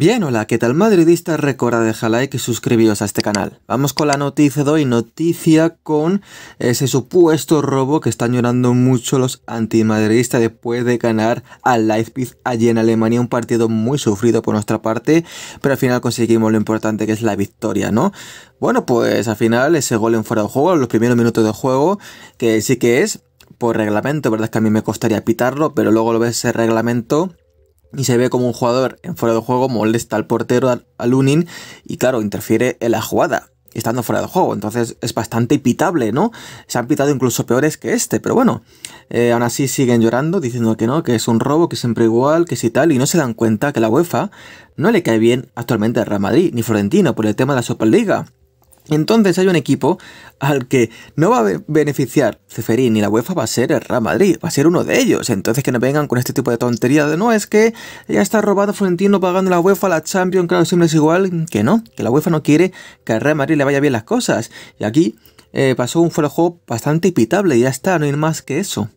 Bien, hola, ¿qué tal madridista? Recuerda dejar like y suscribiros a este canal. Vamos con la noticia de hoy, noticia con ese supuesto robo que están llorando mucho los antimadridistas después de ganar al Leipzig allí en Alemania, un partido muy sufrido por nuestra parte, pero al final conseguimos lo importante que es la victoria, ¿no? Bueno, pues al final ese gol en fuera de juego, los primeros minutos de juego, que sí que es por reglamento, verdad es que a mí me costaría pitarlo, pero luego lo ves ese reglamento y se ve como un jugador en fuera de juego molesta al portero, al Unin, y claro, interfiere en la jugada, estando fuera de juego. Entonces es bastante pitable, ¿no? Se han pitado incluso peores que este, pero bueno, eh, aún así siguen llorando, diciendo que no, que es un robo, que siempre igual, que si tal, y no se dan cuenta que la UEFA no le cae bien actualmente a Real Madrid, ni Florentino, por el tema de la Superliga. Entonces hay un equipo al que no va a beneficiar Ceferín y la UEFA va a ser el Real Madrid, va a ser uno de ellos. Entonces que no vengan con este tipo de tontería de no, es que ya está robado Florentino pagando la UEFA, la Champions, claro, siempre es igual que no, que la UEFA no quiere que al Real Madrid le vaya bien las cosas. Y aquí eh, pasó un flojo bastante pitable, ya está, no hay más que eso.